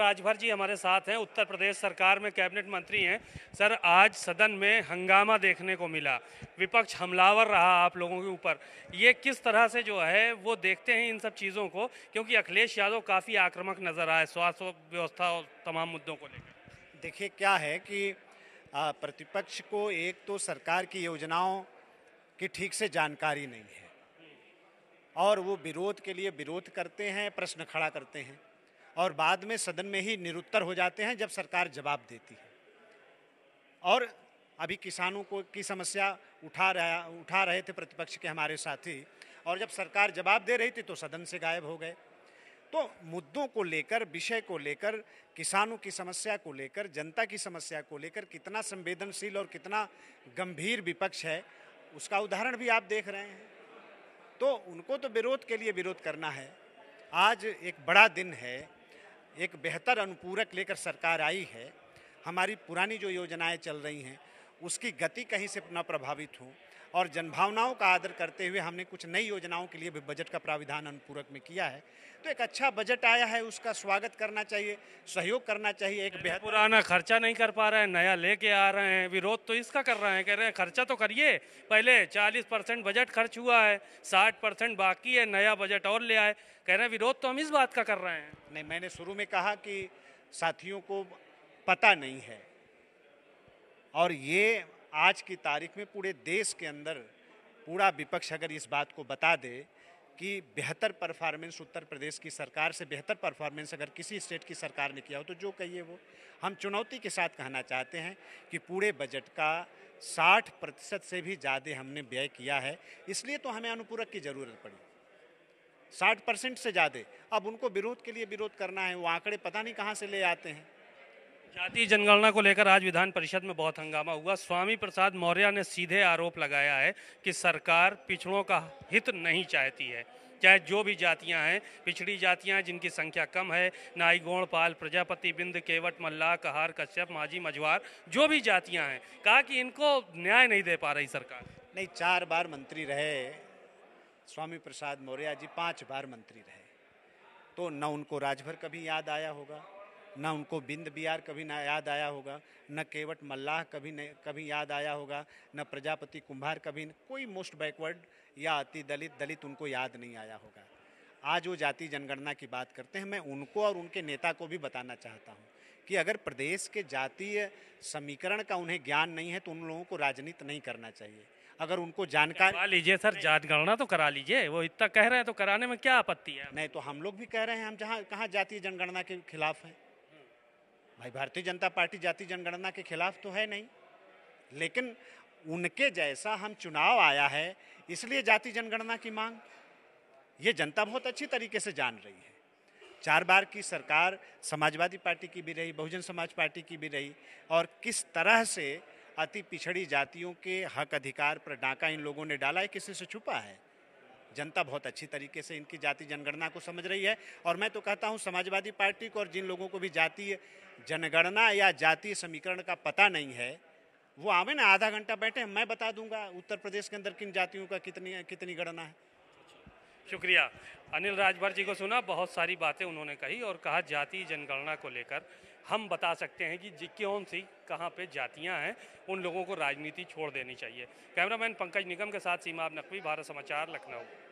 राजभर जी हमारे साथ हैं उत्तर प्रदेश सरकार में कैबिनेट मंत्री हैं सर आज सदन में हंगामा देखने को मिला विपक्ष हमलावर रहा आप लोगों के ऊपर ये किस तरह से जो है वो देखते हैं इन सब चीज़ों को क्योंकि अखिलेश यादव काफ़ी आक्रामक नज़र आए स्वास्थ्य व्यवस्था और तमाम मुद्दों को लेकर देखिए क्या है कि प्रतिपक्ष को एक तो सरकार की योजनाओं की ठीक से जानकारी नहीं है और वो विरोध के लिए विरोध करते हैं प्रश्न खड़ा करते हैं और बाद में सदन में ही निरुत्तर हो जाते हैं जब सरकार जवाब देती है और अभी किसानों को की समस्या उठा रहा उठा रहे थे प्रतिपक्ष के हमारे साथी और जब सरकार जवाब दे रही थी तो सदन से गायब हो गए तो मुद्दों को लेकर विषय को लेकर किसानों की समस्या को लेकर जनता की समस्या को लेकर कितना संवेदनशील और कितना गंभीर विपक्ष है उसका उदाहरण भी आप देख रहे हैं तो उनको तो विरोध के लिए विरोध करना है आज एक बड़ा दिन है एक बेहतर अनुपूरक लेकर सरकार आई है हमारी पुरानी जो योजनाएं चल रही हैं उसकी गति कहीं से न प्रभावित हो और जनभावनाओं का आदर करते हुए हमने कुछ नई योजनाओं के लिए भी बजट का प्राविधान अनुपूरक में किया है तो एक अच्छा बजट आया है उसका स्वागत करना चाहिए सहयोग करना चाहिए एक बेहतर पुराना खर्चा नहीं कर पा रहे हैं नया लेके आ रहे हैं विरोध तो इसका कर रहे हैं कह रहे हैं खर्चा तो करिए पहले 40 परसेंट बजट खर्च हुआ है साठ परसेंट बाकी है नया बजट और ले आए कह रहे हैं विरोध तो हम इस बात का कर रहे हैं नहीं मैंने शुरू में कहा कि साथियों को पता नहीं है और ये आज की तारीख में पूरे देश के अंदर पूरा विपक्ष अगर इस बात को बता दे कि बेहतर परफॉर्मेंस उत्तर प्रदेश की सरकार से बेहतर परफॉर्मेंस अगर किसी स्टेट की सरकार ने किया हो तो जो कहिए वो हम चुनौती के साथ कहना चाहते हैं कि पूरे बजट का 60 प्रतिशत से भी ज़्यादा हमने व्यय किया है इसलिए तो हमें अनुपूरक की ज़रूरत पड़ी 60 परसेंट से ज़्यादा अब उनको विरोध के लिए विरोध करना है वो आंकड़े पता नहीं कहाँ से ले आते हैं जातीय जनगणना को लेकर आज विधान परिषद में बहुत हंगामा हुआ स्वामी प्रसाद मौर्य ने सीधे आरोप लगाया है कि सरकार पिछड़ों का हित नहीं चाहती है चाहे जो भी जातियां हैं पिछड़ी जातियां जिनकी संख्या कम है नाईगोण पाल प्रजापति बिंद केवट मल्ला कहार कश्यप माझी मझवार जो भी जातियां हैं कहा कि इनको न्याय नहीं दे पा रही सरकार नहीं चार बार मंत्री रहे स्वामी प्रसाद मौर्य जी पांच बार मंत्री रहे तो न उनको राजभर कभी याद आया होगा ना उनको बिंद बिहार कभी ना याद आया होगा न केवट मल्लाह कभी न कभी याद आया होगा न प्रजापति कुंभार कभी न, कोई मोस्ट बैकवर्ड या अति दलित दलित उनको याद नहीं आया होगा आज वो जाति जनगणना की बात करते हैं मैं उनको और उनके नेता को भी बताना चाहता हूँ कि अगर प्रदेश के जातीय समीकरण का उन्हें ज्ञान नहीं है तो उन लोगों को राजनीति नहीं करना चाहिए अगर उनको जानकारी करा लीजिए सर जात गणना तो करा लीजिए वो इतना कह रहे हैं तो कराने में क्या आपत्ति है नहीं तो हम लोग भी कह रहे हैं हम जहाँ कहाँ जातीय जनगणना के खिलाफ हैं भाई भारतीय जनता पार्टी जाति जनगणना के खिलाफ तो है नहीं लेकिन उनके जैसा हम चुनाव आया है इसलिए जाति जनगणना की मांग ये जनता बहुत अच्छी तरीके से जान रही है चार बार की सरकार समाजवादी पार्टी की भी रही बहुजन समाज पार्टी की भी रही और किस तरह से अति पिछड़ी जातियों के हक अधिकार पर डाका इन लोगों ने डाला है किसी से छुपा है जनता बहुत अच्छी तरीके से इनकी जाति जनगणना को समझ रही है और मैं तो कहता हूँ समाजवादी पार्टी को और जिन लोगों को भी जातीय जनगणना या जातीय समीकरण का पता नहीं है वो आवे ना आधा घंटा बैठे मैं बता दूंगा उत्तर प्रदेश के अंदर किन जातियों का कितनी कितनी गणना है शुक्रिया अनिल राजभर जी को सुना बहुत सारी बातें उन्होंने कही और कहा जाति जनगणना को लेकर हम बता सकते हैं कि कौन सी कहाँ पे जातियाँ हैं उन लोगों को राजनीति छोड़ देनी चाहिए कैमरामैन पंकज निगम के साथ सीमा नकवी भारत समाचार लखनऊ